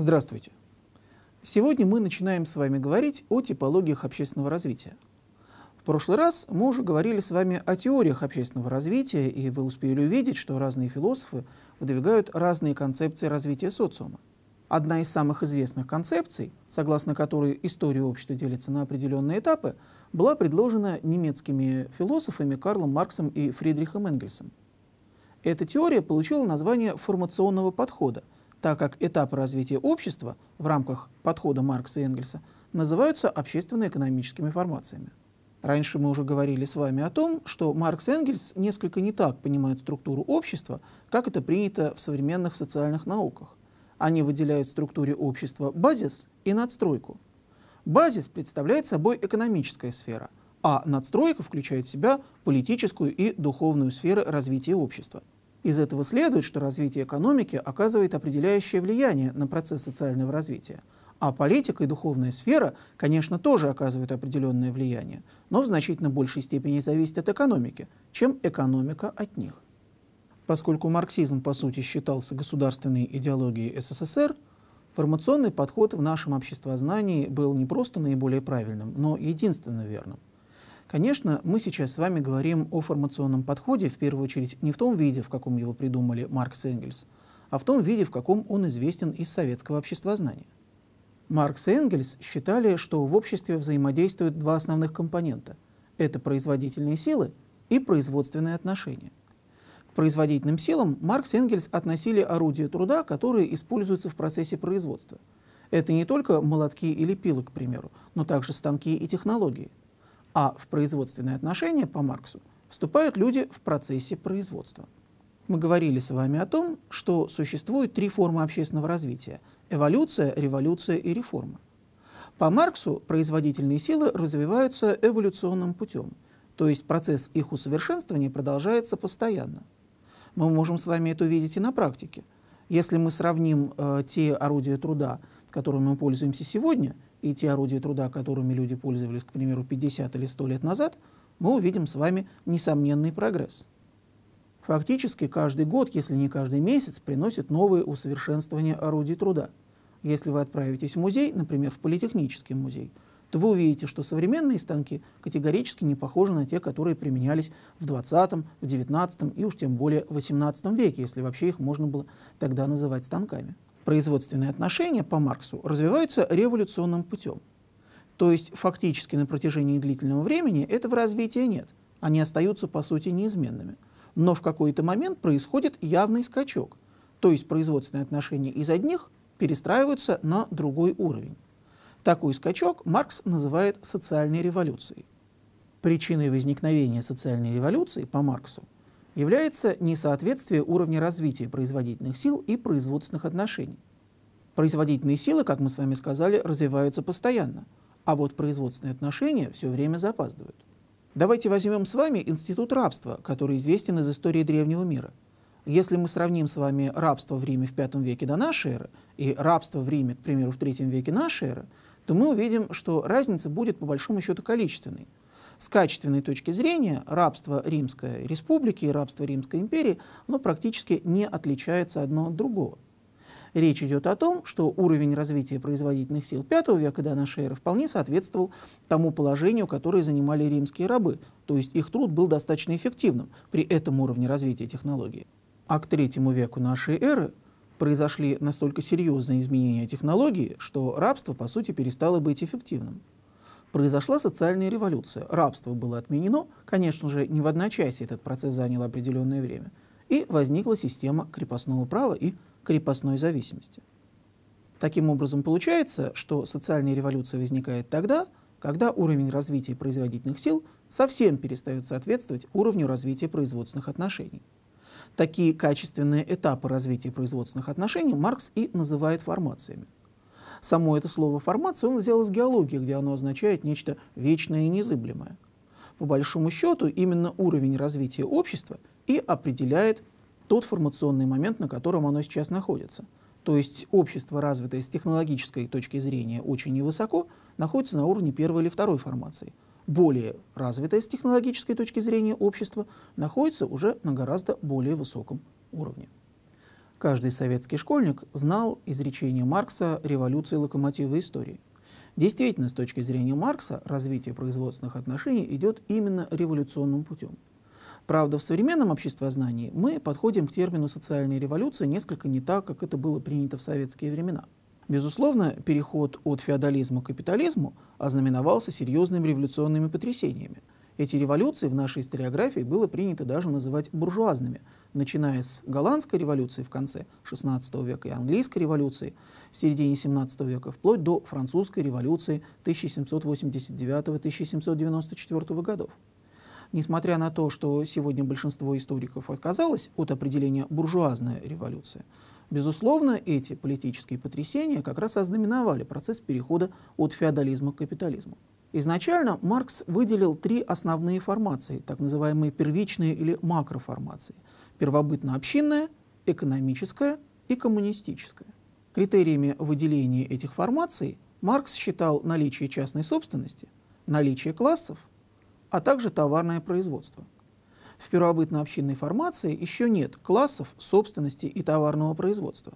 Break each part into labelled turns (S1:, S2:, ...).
S1: Здравствуйте. Сегодня мы начинаем с вами говорить о типологиях общественного развития. В прошлый раз мы уже говорили с вами о теориях общественного развития, и вы успели увидеть, что разные философы выдвигают разные концепции развития социума. Одна из самых известных концепций, согласно которой история общества делится на определенные этапы, была предложена немецкими философами Карлом Марксом и Фридрихом Энгельсом. Эта теория получила название формационного подхода – так как этапы развития общества в рамках подхода Маркса и Энгельса называются общественно-экономическими формациями. Раньше мы уже говорили с вами о том, что Маркс и Энгельс несколько не так понимают структуру общества, как это принято в современных социальных науках. Они выделяют в структуре общества базис и надстройку. Базис представляет собой экономическая сфера, а надстройка включает в себя политическую и духовную сферы развития общества – из этого следует, что развитие экономики оказывает определяющее влияние на процесс социального развития. А политика и духовная сфера, конечно, тоже оказывают определенное влияние, но в значительно большей степени зависят от экономики, чем экономика от них. Поскольку марксизм, по сути, считался государственной идеологией СССР, формационный подход в нашем обществознании был не просто наиболее правильным, но единственно верным. Конечно, мы сейчас с вами говорим о формационном подходе, в первую очередь, не в том виде, в каком его придумали Маркс и Энгельс, а в том виде, в каком он известен из советского обществознания. Маркс и Энгельс считали, что в обществе взаимодействуют два основных компонента – это производительные силы и производственные отношения. К производительным силам Маркс и Энгельс относили орудия труда, которые используются в процессе производства. Это не только молотки или пилы, к примеру, но также станки и технологии – а в производственные отношения по Марксу вступают люди в процессе производства. Мы говорили с вами о том, что существует три формы общественного развития – эволюция, революция и реформа. По Марксу производительные силы развиваются эволюционным путем, то есть процесс их усовершенствования продолжается постоянно. Мы можем с вами это увидеть и на практике. Если мы сравним э, те орудия труда, которыми мы пользуемся сегодня – и те орудия труда, которыми люди пользовались, к примеру, 50 или 100 лет назад, мы увидим с вами несомненный прогресс. Фактически каждый год, если не каждый месяц, приносит новые усовершенствования орудий труда. Если вы отправитесь в музей, например, в политехнический музей, то вы увидите, что современные станки категорически не похожи на те, которые применялись в 20, в 19 и уж тем более в 18 веке, если вообще их можно было тогда называть станками производственные отношения по Марксу развиваются революционным путем. То есть фактически на протяжении длительного времени этого развития нет. Они остаются по сути неизменными. Но в какой-то момент происходит явный скачок. То есть производственные отношения из одних перестраиваются на другой уровень. Такой скачок Маркс называет социальной революцией. Причиной возникновения социальной революции по Марксу – является несоответствие уровня развития производительных сил и производственных отношений. Производительные силы, как мы с вами сказали, развиваются постоянно, а вот производственные отношения все время запаздывают. Давайте возьмем с вами институт рабства, который известен из истории древнего мира. Если мы сравним с вами рабство в Риме в V веке до нашей эры и рабство в Риме, к примеру, в III веке нашей эры, то мы увидим, что разница будет по большому счету количественной – с качественной точки зрения рабство Римской Республики и рабство Римской империи оно практически не отличается одно от другого. Речь идет о том, что уровень развития производительных сил V века до н.э. вполне соответствовал тому положению, которое занимали римские рабы, то есть их труд был достаточно эффективным при этом уровне развития технологии. А к третьему веку нашей эры произошли настолько серьезные изменения технологии, что рабство, по сути, перестало быть эффективным произошла социальная революция. Рабство было отменено, конечно же, не в одночасье этот процесс занял определенное время. И возникла система крепостного права и крепостной зависимости. Таким образом, получается, что социальная революция возникает тогда, когда уровень развития производительных сил совсем перестает соответствовать уровню развития производственных отношений. Такие качественные этапы развития производственных отношений Маркс и называет формациями – Само это слово «формация» он взял из геологии, где оно означает нечто вечное и незыблемое. По большому счету, именно уровень развития общества и определяет тот формационный момент, на котором оно сейчас находится. То есть общество, развитое с технологической точки зрения очень невысоко, находится на уровне первой или второй формации. Более развитое с технологической точки зрения общество находится уже на гораздо более высоком уровне. Каждый советский школьник знал изречение Маркса «революции локомотива истории». Действительно, с точки зрения Маркса, развитие производственных отношений идет именно революционным путем. Правда, в современном обществознании мы подходим к термину «социальная революция» несколько не так, как это было принято в советские времена. Безусловно, переход от феодализма к капитализму ознаменовался серьезными революционными потрясениями – эти революции в нашей историографии было принято даже называть буржуазными, начиная с голландской революции в конце XVI века и английской революции в середине XVII века, вплоть до французской революции 1789-1794 годов. Несмотря на то, что сегодня большинство историков отказалось от определения «буржуазная революция», безусловно, эти политические потрясения как раз ознаменовали процесс перехода от феодализма к капитализму. Изначально Маркс выделил три основные формации, так называемые первичные или макроформации – первобытно-общинная, экономическая и коммунистическая. Критериями выделения этих формаций Маркс считал наличие частной собственности, наличие классов, а также товарное производство. В первобытно-общинной формации еще нет классов, собственности и товарного производства.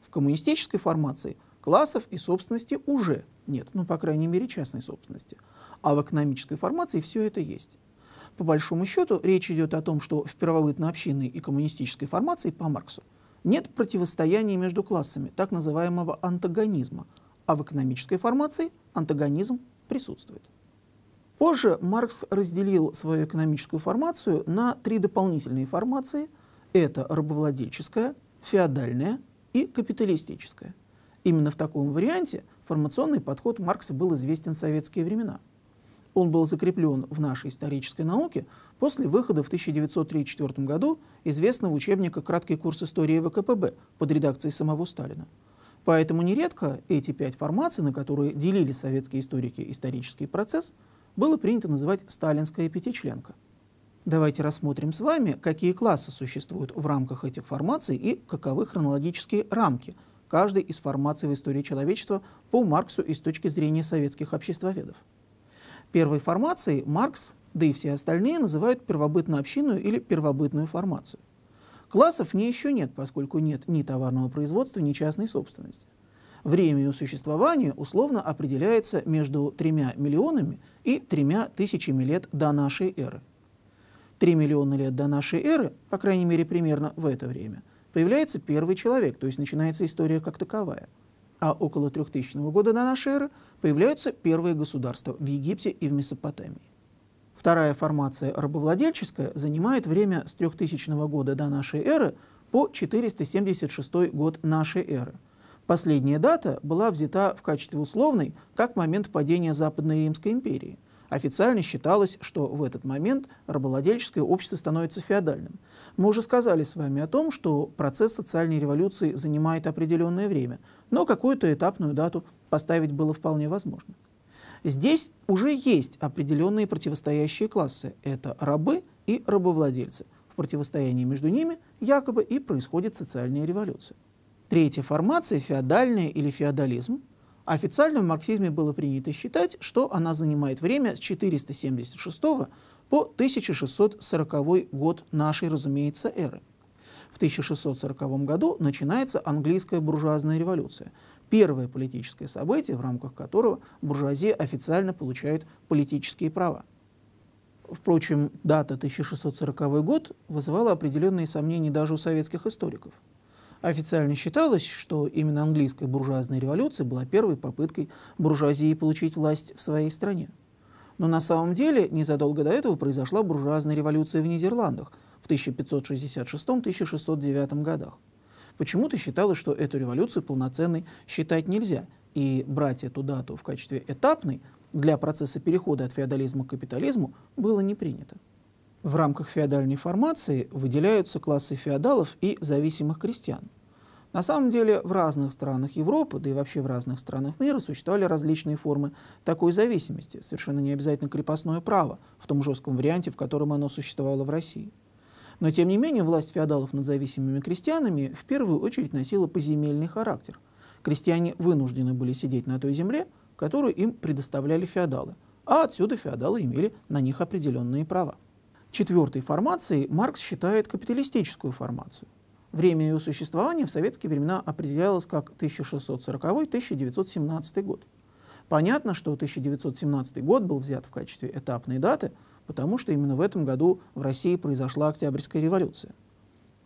S1: В коммунистической формации – классов и собственности уже нет, ну, по крайней мере, частной собственности. А в экономической формации все это есть. По большому счету, речь идет о том, что в первобытно-общинной и коммунистической формации по Марксу нет противостояния между классами, так называемого антагонизма, а в экономической формации антагонизм присутствует. Позже Маркс разделил свою экономическую формацию на три дополнительные формации – это рабовладельческая, феодальная и капиталистическая – Именно в таком варианте формационный подход Маркса был известен в советские времена. Он был закреплен в нашей исторической науке после выхода в 1934 году известного учебника «Краткий курс истории ВКПБ» под редакцией самого Сталина. Поэтому нередко эти пять формаций, на которые делили советские историки исторический процесс, было принято называть «сталинская пятичленка». Давайте рассмотрим с вами, какие классы существуют в рамках этих формаций и каковы хронологические рамки – каждой из формаций в истории человечества по Марксу и с точки зрения советских обществоведов. Первой формацией Маркс, да и все остальные, называют первобытно-общинную или первобытную формацию. Классов в ней еще нет, поскольку нет ни товарного производства, ни частной собственности. Время ее существования условно определяется между тремя миллионами и тремя тысячами лет до нашей эры. Три миллиона лет до нашей эры, по крайней мере примерно в это время – появляется первый человек, то есть начинается история как таковая. А около 3000 года до нашей эры появляются первые государства в Египте и в Месопотамии. Вторая формация рабовладельческая занимает время с 3000 года до нашей эры по 476 год нашей эры. Последняя дата была взята в качестве условной как момент падения Западной Римской империи – Официально считалось, что в этот момент рабовладельческое общество становится феодальным. Мы уже сказали с вами о том, что процесс социальной революции занимает определенное время, но какую-то этапную дату поставить было вполне возможно. Здесь уже есть определенные противостоящие классы. Это рабы и рабовладельцы. В противостоянии между ними якобы и происходит социальная революция. Третья формация – феодальная или феодализм – а официально в марксизме было принято считать, что она занимает время с 476 по 1640 год нашей, разумеется, эры. В 1640 году начинается английская буржуазная революция, первое политическое событие, в рамках которого буржуазия официально получает политические права. Впрочем, дата 1640 год вызывала определенные сомнения даже у советских историков – Официально считалось, что именно английская буржуазная революция была первой попыткой буржуазии получить власть в своей стране. Но на самом деле незадолго до этого произошла буржуазная революция в Нидерландах в 1566-1609 годах. Почему-то считалось, что эту революцию полноценной считать нельзя, и брать эту дату в качестве этапной для процесса перехода от феодализма к капитализму было не принято. В рамках феодальной формации выделяются классы феодалов и зависимых крестьян. На самом деле в разных странах Европы, да и вообще в разных странах мира существовали различные формы такой зависимости, совершенно не обязательно крепостное право, в том жестком варианте, в котором оно существовало в России. Но тем не менее власть феодалов над зависимыми крестьянами в первую очередь носила поземельный характер. Крестьяне вынуждены были сидеть на той земле, которую им предоставляли феодалы, а отсюда феодалы имели на них определенные права четвертой формацией Маркс считает капиталистическую формацию. Время ее существования в советские времена определялось как 1640-1917 год. Понятно, что 1917 год был взят в качестве этапной даты, потому что именно в этом году в России произошла Октябрьская революция.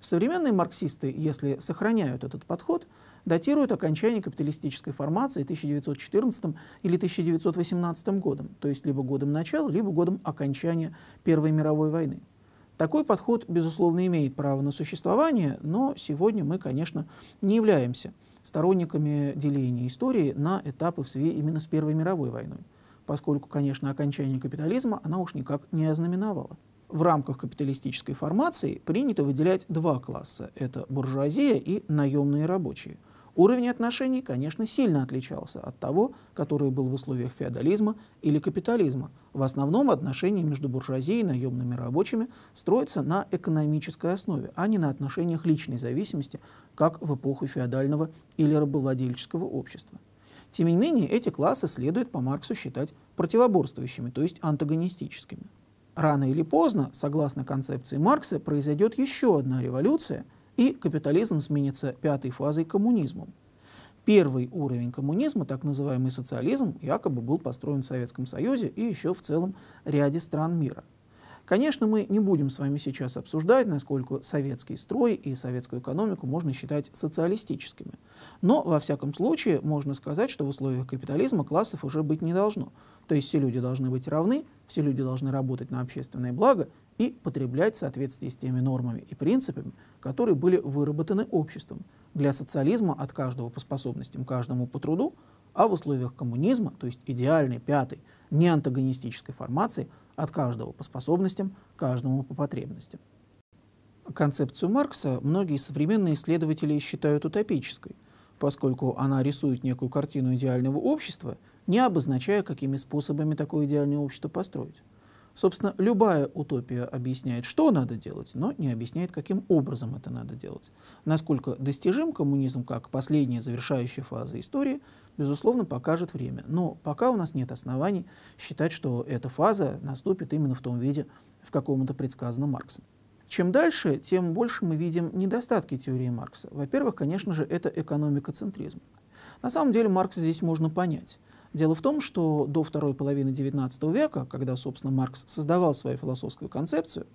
S1: Современные марксисты, если сохраняют этот подход, датируют окончание капиталистической формации 1914 или 1918 годом, то есть либо годом начала, либо годом окончания Первой мировой войны. Такой подход, безусловно, имеет право на существование, но сегодня мы, конечно, не являемся сторонниками деления истории на этапы в связи именно с Первой мировой войной, поскольку, конечно, окончание капитализма она уж никак не ознаменовала. В рамках капиталистической формации принято выделять два класса – это буржуазия и наемные рабочие – Уровень отношений, конечно, сильно отличался от того, который был в условиях феодализма или капитализма. В основном отношения между буржуазией и наемными рабочими строятся на экономической основе, а не на отношениях личной зависимости, как в эпоху феодального или рабовладельческого общества. Тем не менее, эти классы следует по Марксу считать противоборствующими, то есть антагонистическими. Рано или поздно, согласно концепции Маркса, произойдет еще одна революция – и капитализм сменится пятой фазой коммунизмом. Первый уровень коммунизма, так называемый социализм, якобы был построен в Советском Союзе и еще в целом ряде стран мира. Конечно, мы не будем с вами сейчас обсуждать, насколько советский строй и советскую экономику можно считать социалистическими. Но, во всяком случае, можно сказать, что в условиях капитализма классов уже быть не должно. То есть все люди должны быть равны, все люди должны работать на общественное благо и потреблять в соответствии с теми нормами и принципами, которые были выработаны обществом. Для социализма от каждого по способностям, каждому по труду, а в условиях коммунизма, то есть идеальной пятой, неантагонистической формации – от каждого по способностям, каждому по потребностям. Концепцию Маркса многие современные исследователи считают утопической, поскольку она рисует некую картину идеального общества, не обозначая, какими способами такое идеальное общество построить. Собственно, любая утопия объясняет, что надо делать, но не объясняет, каким образом это надо делать. Насколько достижим коммунизм как последняя завершающая фаза истории, безусловно, покажет время. Но пока у нас нет оснований считать, что эта фаза наступит именно в том виде, в каком это предсказано Марксом. Чем дальше, тем больше мы видим недостатки теории Маркса. Во-первых, конечно же, это экономикоцентризм. На самом деле Маркса здесь можно понять. Дело в том, что до второй половины XIX века, когда, собственно, Маркс создавал свою философскую концепцию,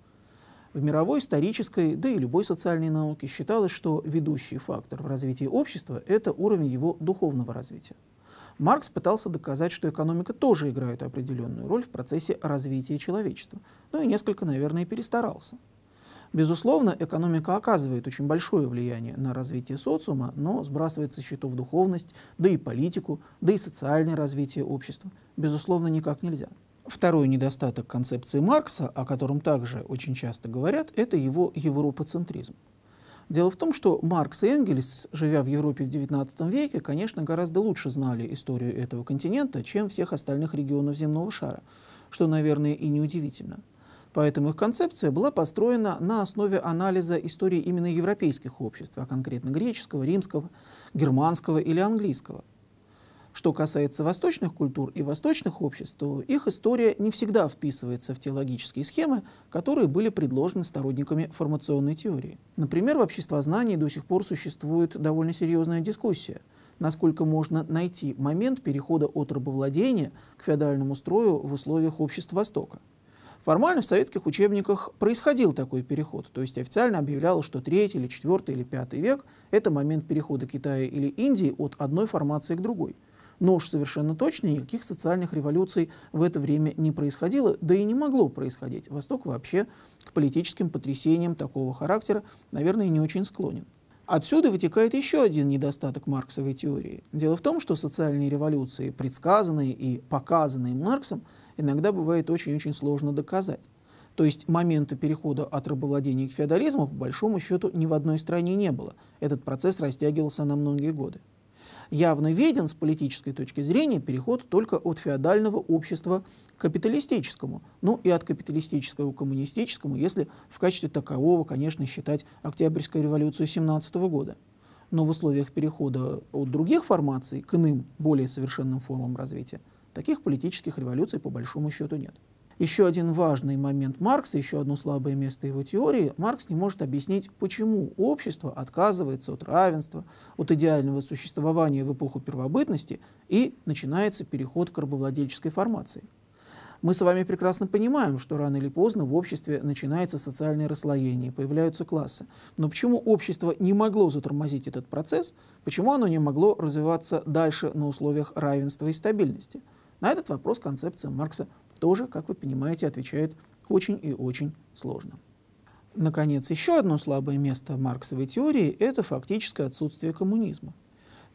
S1: в мировой исторической, да и любой социальной науке считалось, что ведущий фактор в развитии общества – это уровень его духовного развития. Маркс пытался доказать, что экономика тоже играет определенную роль в процессе развития человечества. но и несколько, наверное, перестарался. Безусловно, экономика оказывает очень большое влияние на развитие социума, но сбрасывает со счетов духовность, да и политику, да и социальное развитие общества. Безусловно, никак нельзя. Второй недостаток концепции Маркса, о котором также очень часто говорят, это его европоцентризм. Дело в том, что Маркс и Энгельс, живя в Европе в XIX веке, конечно, гораздо лучше знали историю этого континента, чем всех остальных регионов земного шара, что, наверное, и неудивительно. удивительно. Поэтому их концепция была построена на основе анализа истории именно европейских обществ, а конкретно греческого, римского, германского или английского. Что касается восточных культур и восточных обществ, то их история не всегда вписывается в теологические схемы, которые были предложены сторонниками формационной теории. Например, в обществознании до сих пор существует довольно серьезная дискуссия, насколько можно найти момент перехода от рабовладения к феодальному строю в условиях обществ Востока. Формально в советских учебниках происходил такой переход, то есть официально объявлялось, что третий или четвертый или пятый век – это момент перехода Китая или Индии от одной формации к другой. Но уж совершенно точно никаких социальных революций в это время не происходило, да и не могло происходить. Восток вообще к политическим потрясениям такого характера, наверное, не очень склонен. Отсюда вытекает еще один недостаток марксовой теории. Дело в том, что социальные революции, предсказанные и показанные Марксом, иногда бывает очень-очень сложно доказать. То есть момента перехода от рабовладения к феодализму, по большому счету, ни в одной стране не было. Этот процесс растягивался на многие годы. Явно виден с политической точки зрения переход только от феодального общества к капиталистическому, ну и от капиталистического к коммунистическому, если в качестве такового, конечно, считать Октябрьскую революцию 17 года. Но в условиях перехода от других формаций к иным, более совершенным формам развития – Таких политических революций по большому счету нет. Еще один важный момент Маркса, еще одно слабое место его теории, Маркс не может объяснить, почему общество отказывается от равенства, от идеального существования в эпоху первобытности и начинается переход к рабовладельческой формации. Мы с вами прекрасно понимаем, что рано или поздно в обществе начинается социальное расслоение, появляются классы. Но почему общество не могло затормозить этот процесс? Почему оно не могло развиваться дальше на условиях равенства и стабильности? На этот вопрос концепция Маркса тоже, как вы понимаете, отвечает очень и очень сложно. Наконец, еще одно слабое место марксовой теории – это фактическое отсутствие коммунизма.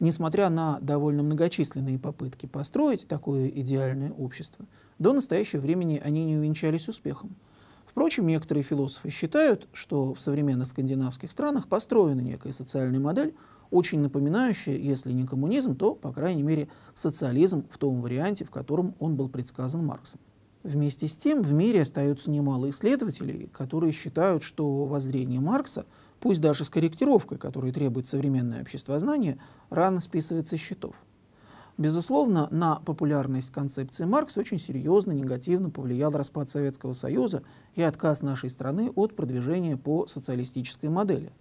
S1: Несмотря на довольно многочисленные попытки построить такое идеальное общество, до настоящего времени они не увенчались успехом – Впрочем, некоторые философы считают, что в современных скандинавских странах построена некая социальная модель, очень напоминающая, если не коммунизм, то, по крайней мере, социализм в том варианте, в котором он был предсказан Марксом. Вместе с тем в мире остаются немало исследователей, которые считают, что воззрение Маркса, пусть даже с корректировкой, которой требует современное обществознание, рано списывается с счетов. Безусловно, на популярность концепции Маркса очень серьезно негативно повлиял распад Советского Союза и отказ нашей страны от продвижения по социалистической модели.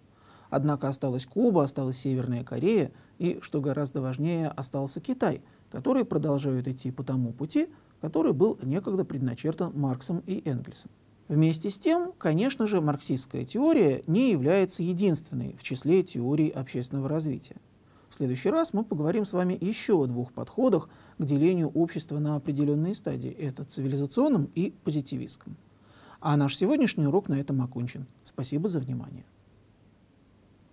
S1: Однако осталась Куба, осталась Северная Корея и, что гораздо важнее, остался Китай, который продолжает идти по тому пути, который был некогда предначертан Марксом и Энгельсом. Вместе с тем, конечно же, марксистская теория не является единственной в числе теорий общественного развития. В следующий раз мы поговорим с вами еще о двух подходах к делению общества на определенные стадии. Это цивилизационным и позитивистском. А наш сегодняшний урок на этом окончен. Спасибо за внимание.